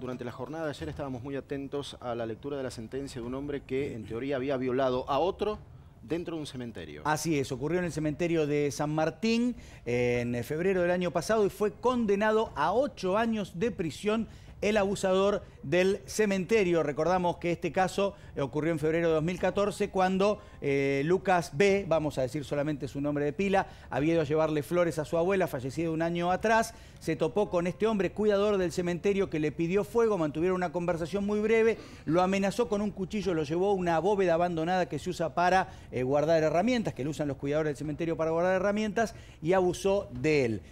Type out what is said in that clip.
Durante la jornada de ayer estábamos muy atentos a la lectura de la sentencia de un hombre que en teoría había violado a otro dentro de un cementerio. Así es, ocurrió en el cementerio de San Martín en febrero del año pasado y fue condenado a ocho años de prisión el abusador del cementerio. Recordamos que este caso ocurrió en febrero de 2014 cuando eh, Lucas B., vamos a decir solamente su nombre de pila, había ido a llevarle flores a su abuela fallecida un año atrás, se topó con este hombre cuidador del cementerio que le pidió fuego, mantuvieron una conversación muy breve, lo amenazó con un cuchillo, lo llevó a una bóveda abandonada que se usa para eh, guardar herramientas, que lo usan los cuidadores del cementerio para guardar herramientas, y abusó de él.